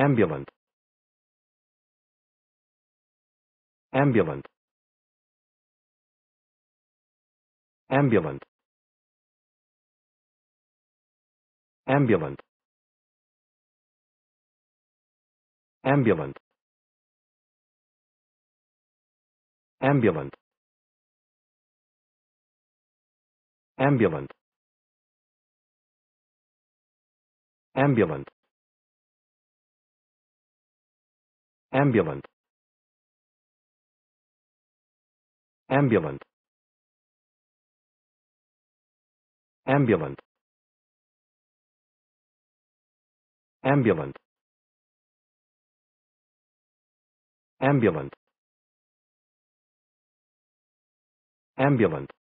ambulant ambulant ambulant ambulant ambulant ambulant ambulant ambulant ambulant ambulant ambulant ambulant ambulant ambulant